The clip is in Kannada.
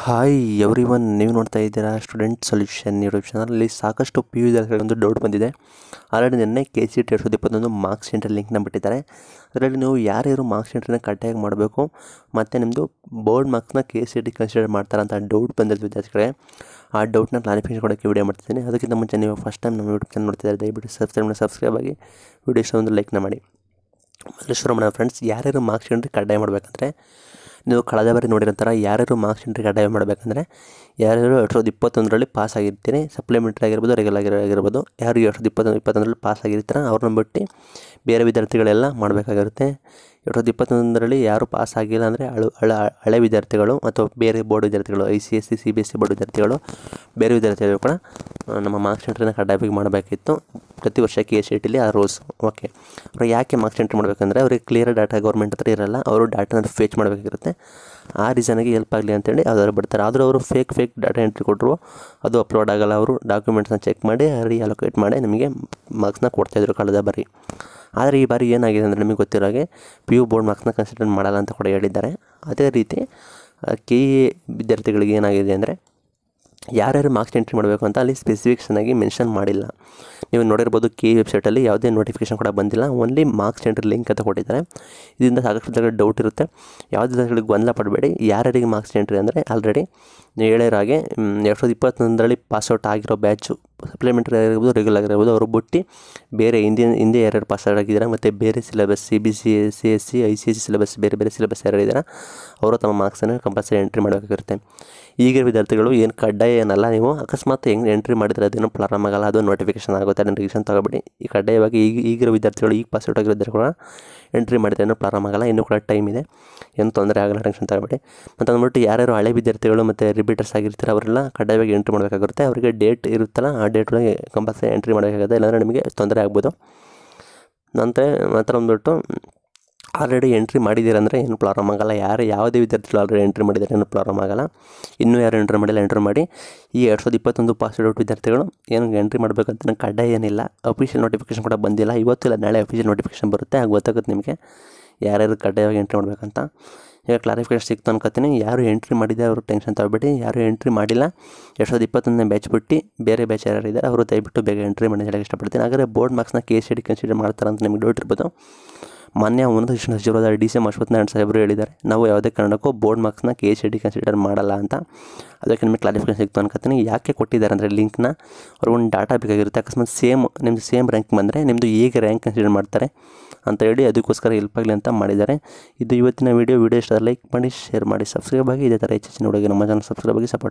ಹಾಯ್ ಎವ್ರಿ ಒನ್ ನೀವು ನೋಡ್ತಾ ಇದ್ದೀರಾ ಸ್ಟೂಡೆಂಟ್ ಸೊಲ್ಯೂಷನ್ ಯೂಟ್ಯೂಬ್ ಚಾನಲ್ಲಿ ಸಾಕಷ್ಟು ಪಿ ಯು ಒಂದು ಡೌಟ್ ಬಂದಿದೆ ಆಲ್ರೆಡಿ ನಿನ್ನೆ ಕೆ ಸಿ ಟಿ ಎರಡು ಸಾವಿರದ ಇಪ್ಪತ್ತೊಂದು ಮಾರ್ಕ್ಸ್ ಎಂಟ್ರಿ ಲಿಂಕ್ನ ಬಿಟ್ಟಿದ್ದಾರೆ ಅದರಲ್ಲಿ ನೀವು ಯಾರ್ಯಾರು ಮಾರ್ಕ್ಸ್ ಸೆಂಟ್ರನ್ನ ಕಟ್ಟಾಗಿ ಮಾಡಬೇಕು ಮತ್ತು ನಿಮ್ಮದು ಬೋರ್ಡ್ ಮಾರ್ಕ್ಸ್ನ ಕೆ ಸಿ ಟಿ ಕನ್ಸಿಡರ್ ಮಾಡ್ತಾರಂತ ಡೌಟ್ ಬಂದಿದ್ದು ವಿದ್ಯಾರ್ಥಿಗಳೇ ಆ ಡೌಟ್ನ ಕ್ಲಾರಿಫಿಕೇಷನ್ ಕೊಡೋಕ್ಕೆ ವೀಡಿಯೋ ಮಾಡ್ತಿದ್ದೀನಿ ಅದಕ್ಕಿಂತ ಮುಂಚೆ ನೀವು ಫಸ್ಟ್ ಟೈಮ್ ನಮ್ಮ ಯೂಟ್ಯೂಬ್ ಚಾನಲ್ ನೋಡ್ತಿದ್ದಾರೆ ದಯವಿಟ್ಟು ಸಬ್ಸ್ಕ್ರೈಬ್ನ ಸಬ್ಸ್ಕ್ರೈಬ್ ಆಗಿ ವೀಡಿಯೋ ಒಂದು ಲೈಕ್ನ ಮಾಡಿ ಮೊದಲು ಶುರು ಮಾಡೋಣ ಫ್ರೆಂಡ್ಸ್ ಯಾರ್ಯಾರು ಮಾರ್ಕ್ಸ್ ಎಂಟ್ರಿ ಕಡ್ಡಾಯ ಮಾಡಬೇಕಂದ್ರೆ ನೀವು ಕಳೆದ ಬಾರಿ ನೋಡಿರೋ ಯಾರ್ಯಾರು ಮಾರ್ಕ್ಸ್ ಎಂಟ್ರಿ ಕಡ್ಡಾಯ ಮಾಡಬೇಕಂದ್ರೆ ಯಾರ್ಯಾರು ಎರಡು ಸಾವಿರದ ಇಪ್ಪತ್ತೊಂದರಲ್ಲಿ ಪಾಸ್ ಆಗಿರ್ತೀನಿ ಸಪ್ಲಿಮೆಂಟ್ರಿ ಆಗಿರ್ಬೋದು ರೆಗ್ಯುಲರ್ ಆಗಿರ್ಬೋದು ಯಾರು ಎರಡು ಸಾವಿರದ ಇಪ್ಪತ್ತೊಂದು ಇಪ್ಪತ್ತೊಂದರಲ್ಲಿ ಪಾಸ್ ಆಗಿರ್ತಾರೆ ಅವ್ರನ್ನ ಬಿಟ್ಟು ಬೇರೆ ವಿದ್ಯಾರ್ಥಿಗಳೆಲ್ಲ ಮಾಡಬೇಕಾಗಿರುತ್ತೆ ಎರಡು ಸಾವಿರದ ಇಪ್ಪತ್ತೊಂದರಲ್ಲಿ ಯಾರು ಪಾಸ್ ಆಗಿಲ್ಲ ಅಂದರೆ ಹಳು ಹಳ ಹಳೆ ವಿದ್ಯಾರ್ಥಿಗಳು ಅಥವಾ ಬೇರೆ ಬೋರ್ಡ್ ವಿದ್ಯಾರ್ಥಿಗಳು I C S C C B S C board ವಿದ್ಯಾರ್ಥಿಗಳು ಬೇರೆ ವಿದ್ಯಾರ್ಥಿಗಳು ಕೂಡ ನಮ್ಮ ಮಾರ್ಕ್ಸ್ ಎಂಟ್ರಿನ ಕಡ್ಡಾಯವಾಗಿ ಮಾಡಬೇಕಿತ್ತು ಪ್ರತಿ ವರ್ಷ ಕೆ ಎಸ್ ಸಿ ಟಿಲಿ ಆ ರೋಲ್ಸ್ ಓಕೆ ಅವ್ರು ಯಾಕೆ ಮಾರ್ಕ್ಸ್ ಎಂಟ್ರಿ ಮಾಡಬೇಕಂದ್ರೆ ಅವ್ರಿಗೆ ಕ್ಲಿಯರ್ ಡಾಟಾ ಗೌರ್ಮೆಂಟ್ ಹತ್ರ ಇರಲ್ಲ ಅವರು ಡಾಟಾನ ಫೇಚ್ ಮಾಡಬೇಕಾಗಿರುತ್ತೆ ಆ ರೀಸನ್ಗೆ ಹೆಲ್ಪ್ ಆಗಲಿ ಅಂತೇಳಿ ಯಾವ್ದಾದ್ರು ಬಿಡ್ತಾರೆ ಆದರೂ ಅವರು ಫೇಕ್ ಫೇಕ್ ಡಾಟಾ ಎಂಟ್ರಿ ಕೊಟ್ಟರು ಅದು ಅಪ್ಲೋಡ್ ಆಗಲ್ಲ ಅವರು ಡಾಕ್ಯುಮೆಂಟ್ಸ್ನ ಚೆಕ್ ಮಾಡಿ ರೀ ಅಲೋಕೇಟ್ ಮಾಡಿ ನಿಮಗೆ ಮಾರ್ಕ್ಸ್ನ ಕೊಡ್ತಾಯಿದ್ರು ಕಳೆದ ಬಾರಿ ಆದರೆ ಈ ಬಾರಿ ಏನಾಗಿದೆ ಅಂದರೆ ನಿಮಗೆ ಗೊತ್ತಿರೋ ಹಾಗೆ ಪಿ ಯು ಬೋರ್ಡ್ ಮಾರ್ಕ್ಸ್ನ ಕನ್ಸಿಡರ್ ಮಾಡಲ್ಲ ಅಂತ ಕೂಡ ಹೇಳಿದ್ದಾರೆ ಅದೇ ರೀತಿ ಕೆ ಇ e ವಿದ್ಯಾರ್ಥಿಗಳಿಗೆ ಏನಾಗಿದೆ ಅಂದರೆ ಯಾರ್ಯಾರು ಮಾರ್ಕ್ಸ್ ಎಂಟ್ರಿ ಮಾಡಬೇಕು ಅಂತ ಅಲ್ಲಿ ಆಗಿ ಮೆನ್ಷನ್ ಮಾಡಿಲ್ಲ ನೀವು ನೋಡಿರ್ಬೋದು ಕೆ ವೆಬ್ಸೈಟಲ್ಲಿ ಯಾವುದೇ ನೋಟಿಫಿಕೇಷನ್ ಕೂಡ ಬಂದಿಲ್ಲ ಓನ್ಲಿ ಮಾರ್ಕ್ಸ್ ಎಂಟ್ರಿ ಲಿಂಕ್ ಅಂತ ಕೊಟ್ಟಿದ್ದಾರೆ ಇದರಿಂದ ಸಾಕಷ್ಟು ಜಾಗ ಡೌಟ್ ಇರುತ್ತೆ ಯಾವುದೇ ಜಾಗಗಳಿಗೆ ಗೊಂದಲ ಪಡಬೇಡಿ ಯಾರ್ಯಾರಿಗೆ ಮಾರ್ಕ್ಸ್ ಎಂಟ್ರಿ ಅಂದರೆ ಆಲ್ರೆಡಿ ಹೇಳಿರೋ ಹಾಗೆ ಎರಡು ಸಾವಿರದ ಇಪ್ಪತ್ತೊಂದರಲ್ಲಿ ಪಾಸ್ಔಟ್ ಆಗಿರೋ ಬ್ಯಾಚು ಸಪ್ಲಿಮೆಂಟರಿ ಆಗಿರ್ಬೋದು ರೆಗ್ಯುಲರ್ ಆಗಿರ್ಬೋದು ಅವರು ಬಿಟ್ಟು ಬೇರೆ ಹಿಂದಿನ ಹಿಂದೆ ಯಾರ್ಯಾರು ಪಾಸ್ ಆಗಿದ್ದಾರೆ ಮತ್ತು ಬೇರೆ syllabus C B C S C S C I C S C syllabus ಬೇರೆ ಬೇರೆ ಸಿಲೆಬಸ್ ಇದ್ದಾರೆ ಅವರು ತಮ್ಮ ಮಾರ್ಕ್ಸನ್ನು ಕಂಪಲ್ಸರಿ ಎಂಟ್ರಿ ಮಾಡಬೇಕಾಗಿರುತ್ತೆ ಈಗಿರೋ ವಿದ್ಯಾರ್ಥಿಗಳು ಏನು ಕಡ್ಡಾಯ ಏನಲ್ಲ ನೀವು ಅಕಸ್ಮಾತ್ ಹೆಂಗೆ ಎಂಟ್ರಿ ಮಾಡಿದರೆ ಅದೇನು ಪ್ರಾರಂಭ ಆಗಲ್ಲ ಅದು ನೋಟಿಫಿಕೇಶನ್ ಆಗುತ್ತೆ ಅದನ್ನು ರಿಕ್ಷನ್ ತಗೊಬಿಡಿ ಈ ಕಡ್ಡಾಯವಾಗಿ ಈಗ ಈಗಿರೋ ವಿದ್ಯಾರ್ಥಿಗಳು ಈಗ ಪಾಸ್ ಔಟ್ ಕೂಡ ಎಂಟ್ರಿ ಮಾಡಿದ್ರೆ ಏನು ಪ್ರಾರಂಭ ಆಗಲ್ಲ ಇನ್ನೂ ಕೂಡ ಟೈಮ್ ಇದೆ ಏನು ತೊಂದರೆ ಆಗಲ್ಲ ಟೆನ್ಷನ್ ತಗೋಬೇಡಿ ಮತ್ತು ಅಂದ್ಬಿಟ್ಟು ಯಾರ್ಯಾರು ಹಳೆ ವಿದ್ಯಾರ್ಥಿಗಳು ಮತ್ತು ರಿಪೀಟರ್ಸ್ ಆಗಿರ್ತಾರೆ ಅವರೆಲ್ಲ ಕಡ್ಡಾಯವಾಗಿ ಎಂಟ್ರಿ ಮಾಡಬೇಕಾಗುತ್ತೆ ಅವರಿಗೆ ಡೇಟ್ ಇರುತ್ತಲ್ಲ ಆ ಡೇಟ್ ಒಳಗೆ ಕಂಪಲ್ಸರಿ ಎಂಟ್ರಿ ಮಾಡಬೇಕಾಗುತ್ತೆ ಇಲ್ಲಾಂದರೆ ನಿಮಗೆ ತೊಂದರೆ ಆಗ್ಬೋದು ನಂತರ ನಂತರ ಬಂದುಬಿಟ್ಟು ಆಲ್ರೆಡಿ ಎಂಟ್ರಿ ಅಂದರೆ ಏನು ಪ್ರಾಬ್ಲಮ್ ಆಗಲ್ಲ ಯಾರು ಯಾವುದೇ ವಿದ್ಯಾರ್ಥಿಗಳು ಆಲ್ರೆಡಿ ಎಂಟ್ರಿ ಮಾಡಿದ್ದಾರೆ ಏನು ಪ್ರಾಬ್ಲಮ್ ಆಗಲ್ಲ ಇನ್ನೂ ಯಾರು ಎಂಟ್ರಿ ಮಾಡಿಲ್ಲ ಎಂಟ್ರಿ ಮಾಡಿ ಈ ಎರಡು ಸಾವಿರದ ಇಪ್ಪತ್ತೊಂದು ಪಾಸ್ ಔಟ್ ವಿದ್ಯಾರ್ಥಿಗಳು ಏನು ಎಂಟ್ರಿ ಮಾಡಬೇಕಂತ ಕಡ್ಡಾಯ ಏನಿಲ್ಲ ಅಫಿಷಿಯಲ್ ನೋಟಿಫಿಕೇಶನ್ ಕೂಡ ಬಂದಿಲ್ಲ ಇವತ್ತು ಇಲ್ಲ ನಾಳೆ ಅಫಿಷಿಯಲ್ ನೋಟಿಫಿಕೇಶನ್ ಬರುತ್ತೆ ಹಾಗೆ ಗೊತ್ತಾಗುತ್ತೆ ನಿಮಗೆ ಯಾರ್ಯಾರು ಕಡ್ಡಾಯವಾಗಿ ಎಂಟ್ರಿ ಮಾಡಬೇಕಂತ ಈಗ ಕ್ಲಾರಿಫಿಕೇಶನ್ ಸಿಕ್ತು ಅನ್ಕೋತೀನಿ ಯಾರು ಎಂಟ್ರಿ ಮಾಡಿದೆ ಅವರು ಟೆನ್ಷನ್ ತೊಗೊಬೇಡಿ ಯಾರು ಎಂಟ್ರಿ ಮಾಡಿಲ್ಲ ಎರಡು ಸಾವಿರದ ಇಪ್ಪತ್ತೊಂದನೇ ಬ್ಯಾಚ್ ಬಿಟ್ಟು ಬೇರೆ ಬ್ಯಾಚ್ ಯಾರು ಇದ್ದಾರೆ ಅವರು ದಯವಿಟ್ಟು ಬೇಗ ಎಂಟ್ರಿ ಮಾಡಿ ಹೇಳಕ್ಕೆ ಇಷ್ಟಪಡ್ತೀನಿ ಹಾಗಾದರೆ ಬೋರ್ಡ್ ಮಾರ್ಕ್ಸ್ನ ಕೆ ಸಿ ಡಿ ಕನ್ಸಿಡರ್ ಮಾಡ್ತಾರೆ ಅಂತ ನಿಮಗೆ ಡೌಟ್ ಇರ್ಬೋದು ಮೊನ್ನೆ ಉನ್ನತ ಶಿಕ್ಷಣ ಸಚಿವರಾದ ಡಿ ಸಿ ಅಶ್ವತ್ಥನಾರಾಯಣ ಸಾಹೇಬರು ಹೇಳಿದ್ದಾರೆ ನಾವು ಯಾವುದೇ ಕಾರಣಕ್ಕೂ ಬೋರ್ಡ್ ಮಾರ್ಕ್ಸ್ನ ಕೆ ಎಚ್ ಡಿ ಕನ್ಸಿಡರ್ ಮಾಡಲ್ಲ ಅಂತ ಅದಕ್ಕೆ ನಿಮಗೆ ಕ್ಲಾರಿಫಿಕೇಶನ್ ಸಿಕ್ತು ಅನ್ಕೋತೀನಿ ಯಾಕೆ ಕೊಟ್ಟಿದ್ದಾರೆ ಅಂದರೆ ಲಿಂಕ್ನ ಒಂದು ಡಾಟಾ ಬೇಕಾಗಿರುತ್ತೆ ಅಕಸ್ಮಾತ್ ಸೇಮ್ ನಿಮ್ಮದು ಸೇಮ್ ರ್ಯಾಂಕ್ ಬಂದರೆ ನಿಮ್ಮದು ಹೇಗೆ ರ್ಯಾಂಕ್ ಕನ್ಸಿಡರ್ ಮಾಡ್ತಾರೆ ಅಂತ ಹೇಳಿ ಅದಕ್ಕೋಸ್ಕರ ಹೆಲ್ಪ್ ಆಗಲಿ ಅಂತ ಮಾಡಿದ್ದಾರೆ ಇದು ಇವತ್ತಿನ ವೀಡಿಯೋ ವೀಡಿಯೋ ಇಷ್ಟ ಲೈಕ್ ಮಾಡಿ ಶೇರ್ ಮಾಡಿ ಸಬ್ಸ್ಕ್ರೈಬ್ ಆಗಿ ಇದೇ ಥರ ಹೆಚ್ಚಿನ ಹುಡುಗಿ ನಮ್ಮ ಚಾನಲ್ ಸಬ್ಸ್ಕ್ರೈಬ್ ಆಗಿ ಸಪೋರ್ಟ್